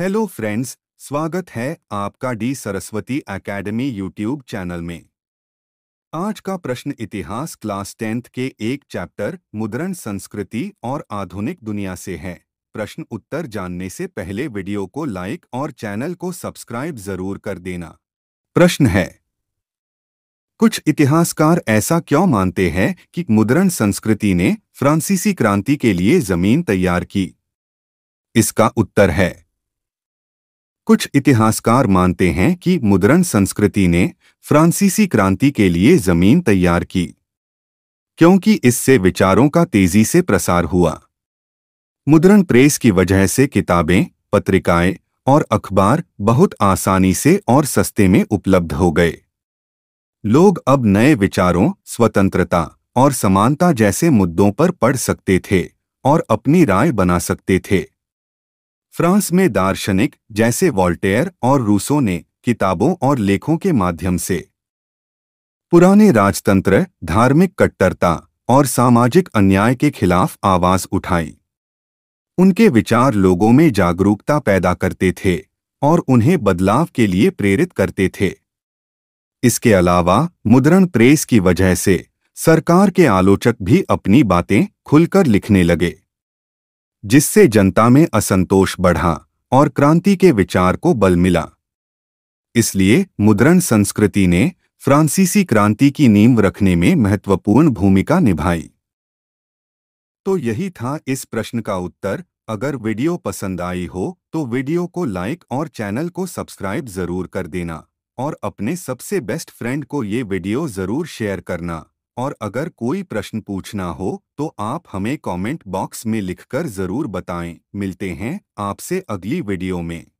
hello friends स्वागत है आपका the Saraswati academy YouTube channel में आज का प्रश्न इतिहास क्लास टेंथ के एक चैप्टर मुद्रण संस्कृति और आधुनिक दुनिया से है प्रश्न उत्तर जानने से पहले वीडियो को लाइक और चैनल को सब्सक्राइब जरूर कर देना प्रश्न है कुछ इतिहासकार ऐसा क्यों मानते हैं कि मुद्रण संस्कृति ने फ्रांसीसी क्रांति के लिए जमीन तैयार की इसका उत्तर है कुछ इतिहासकार मानते हैं कि मुद्रण संस्कृति ने फ्रांसीसी क्रांति के लिए जमीन तैयार की क्योंकि इससे विचारों का तेजी से प्रसार हुआ मुद्रण प्रेस की वजह से किताबें पत्रिकाएं और अखबार बहुत आसानी से और सस्ते में उपलब्ध हो गए लोग अब नए विचारों स्वतंत्रता और समानता जैसे मुद्दों पर पढ़ सकते थे और अपनी राय बना सकते थे फ्रांस में दार्शनिक जैसे वॉल्टेयर और रूसो ने किताबों और लेखों के माध्यम से पुराने राजतंत्र धार्मिक कट्टरता और सामाजिक अन्याय के खिलाफ आवाज उठाई उनके विचार लोगों में जागरूकता पैदा करते थे और उन्हें बदलाव के लिए प्रेरित करते थे इसके अलावा मुद्रण प्रेस की वजह से सरकार के आलोचक भी अपनी बातें खुलकर लिखने लगे जिससे जनता में असंतोष बढ़ा और क्रांति के विचार को बल मिला इसलिए मुद्रण संस्कृति ने फ्रांसीसी क्रांति की नींव रखने में महत्वपूर्ण भूमिका निभाई तो यही था इस प्रश्न का उत्तर अगर वीडियो पसंद आई हो तो वीडियो को लाइक और चैनल को सब्सक्राइब ज़रूर कर देना और अपने सबसे बेस्ट फ्रेंड को ये वीडियो ज़रूर शेयर करना और अगर कोई प्रश्न पूछना हो तो आप हमें कमेंट बॉक्स में लिखकर ज़रूर बताएं मिलते हैं आपसे अगली वीडियो में